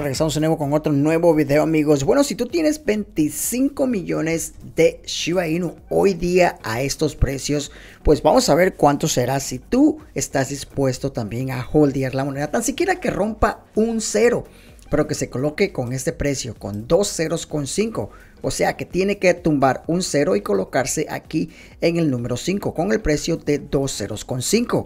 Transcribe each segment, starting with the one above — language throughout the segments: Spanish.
regresamos de nuevo con otro nuevo video, amigos. Bueno, si tú tienes 25 millones de Shiba Inu hoy día a estos precios, pues vamos a ver cuánto será si tú estás dispuesto también a holdear la moneda, tan siquiera que rompa un cero, pero que se coloque con este precio, con dos ceros con cinco. O sea que tiene que tumbar un cero y colocarse aquí en el número 5 con el precio de dos ceros con cinco.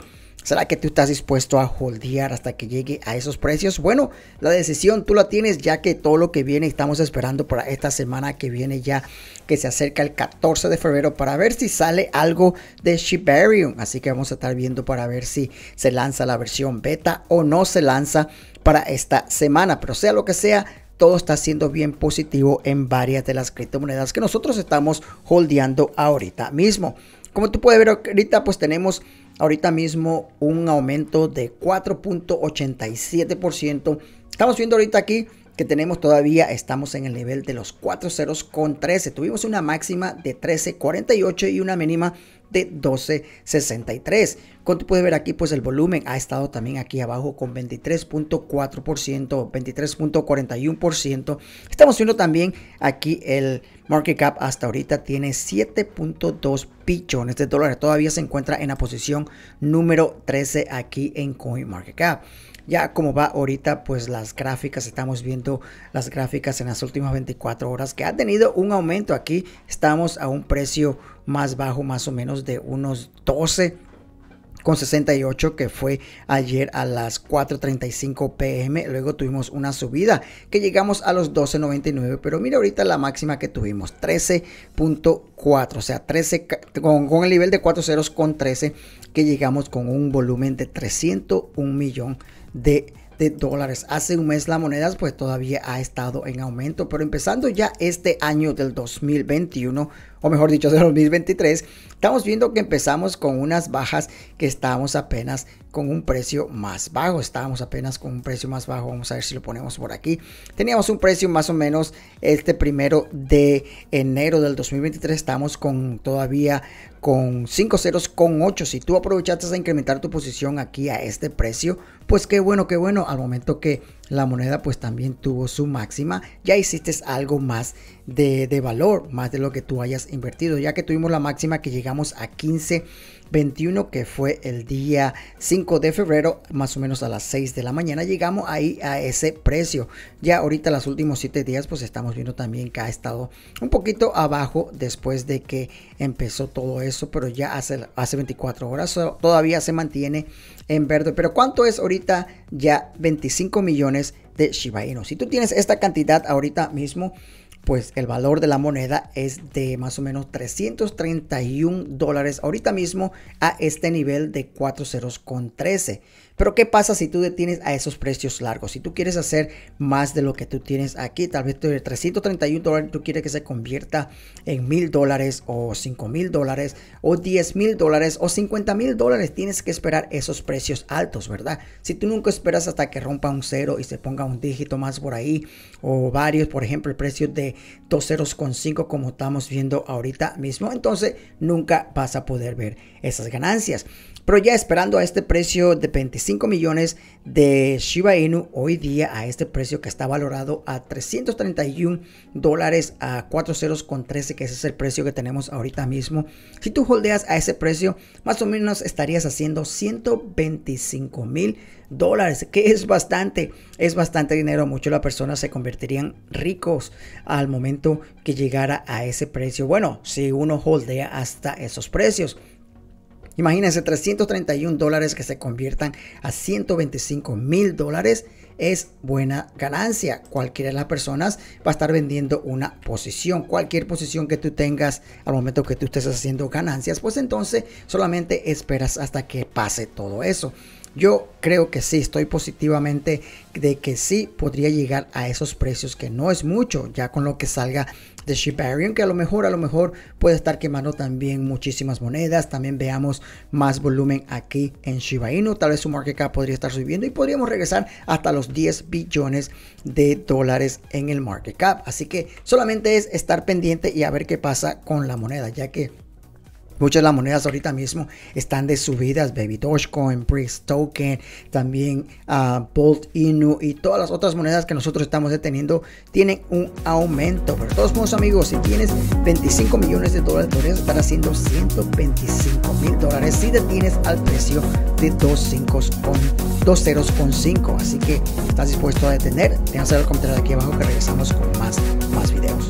¿Será que tú estás dispuesto a holdear hasta que llegue a esos precios? Bueno, la decisión tú la tienes ya que todo lo que viene estamos esperando para esta semana que viene ya que se acerca el 14 de febrero para ver si sale algo de Shibarium. Así que vamos a estar viendo para ver si se lanza la versión beta o no se lanza para esta semana. Pero sea lo que sea, todo está siendo bien positivo en varias de las criptomonedas que nosotros estamos holdeando ahorita mismo. Como tú puedes ver ahorita, pues tenemos ahorita mismo un aumento de 4.87%. Estamos viendo ahorita aquí que tenemos todavía, estamos en el nivel de los 4 ceros con 13. Tuvimos una máxima de 13.48 y una mínima de 1263. Como tú puedes ver aquí, pues el volumen ha estado también aquí abajo con 23.4%, 23.41%. Estamos viendo también aquí el market cap hasta ahorita tiene 7.2 billones de dólares. Todavía se encuentra en la posición número 13 aquí en CoinMarketCap. Ya como va ahorita, pues las gráficas, estamos viendo las gráficas en las últimas 24 horas que ha tenido un aumento aquí. Estamos a un precio más bajo, más o menos de unos 12 con 68 que fue ayer a las 4.35 pm. Luego tuvimos una subida que llegamos a los 12.99, pero mira ahorita la máxima que tuvimos, 13.4, o sea, 13 con, el nivel de 4 ceros con 13 que llegamos con un volumen de 301 millón de de dólares. Hace un mes la moneda pues todavía ha estado en aumento, pero empezando ya este año del 2021 o mejor dicho, de 2023, estamos viendo que empezamos con unas bajas que estábamos apenas con un precio más bajo. Estábamos apenas con un precio más bajo. Vamos a ver si lo ponemos por aquí. Teníamos un precio más o menos este primero de enero del 2023. Estamos con todavía con 5 ceros con 8. Si tú aprovechaste a incrementar tu posición aquí a este precio, pues qué bueno, qué bueno. Al momento que la moneda pues también tuvo su máxima, ya hiciste algo más de, de, valor, más de lo que tú hayas invertido, ya que tuvimos la máxima que llegamos a 15.21 que fue el día 5 de febrero, más o menos a las 6 de la mañana, llegamos ahí a ese precio. Ya ahorita los últimos 7 días pues estamos viendo también que ha estado un poquito abajo después de que empezó todo eso, pero ya hace, hace 24 horas todavía se mantiene en verde. Pero ¿cuánto es ahorita ya 25 millones de Shiba Inu. Si tú tienes esta cantidad ahorita mismo, pues el valor de la moneda es de más o menos 331 dólares ahorita mismo a este nivel de 4 ceros con 13. Pero ¿qué pasa si tú detienes a esos precios largos? Si tú quieres hacer más de lo que tú tienes aquí, tal vez de 331 dólares tú quieres que se convierta en mil dólares o $5000 mil dólares o $10,000 mil dólares o 50 mil dólares. Tienes que esperar esos precios altos, ¿verdad? Si tú nunca esperas hasta que rompa un cero y se ponga un dígito más por ahí o varios, por ejemplo, el precio de dos ceros con 5 como estamos viendo ahorita mismo, entonces nunca vas a poder ver esas ganancias. Pero ya esperando a este precio de 25 millones de Shiba Inu, hoy día a este precio que está valorado a 331 dólares a cuatro ceros con 13, que ese es el precio que tenemos ahorita mismo. Si tú holdeas a ese precio, más o menos estarías haciendo 125 mil dólares, que es bastante, es bastante dinero. Muchas las personas se convertirían ricos al momento que llegara a ese precio. Bueno, si uno holdea hasta esos precios. Imagínense 331 dólares que se conviertan a 125 mil dólares es buena ganancia. Cualquiera de las personas va a estar vendiendo una posición. Cualquier posición que tú tengas al momento que tú estés haciendo ganancias, pues entonces solamente esperas hasta que pase todo eso. Yo creo que sí, estoy positivamente de que sí podría llegar a esos precios que no es mucho, ya con lo que salga de Shibarium, que a lo mejor, a lo mejor puede estar quemando también muchísimas monedas. También veamos más volumen aquí en Shiba Inu. Tal vez su market cap podría estar subiendo y podríamos regresar hasta los 10 billones de dólares en el market cap. Así que solamente es estar pendiente y a ver qué pasa con la moneda, ya que Muchas de las monedas ahorita mismo están de subidas, baby Dogecoin, Briggs Token, también ah, Bolt Inu y todas las otras monedas que nosotros estamos deteniendo tienen un aumento. Pero todos modos amigos, si tienes 25 millones de dólares, podrías estar haciendo 125 mil dólares si detienes al precio de 2.0.5. Así que estás dispuesto a detener, déjame saber el comentario de aquí abajo que regresamos con más, más videos.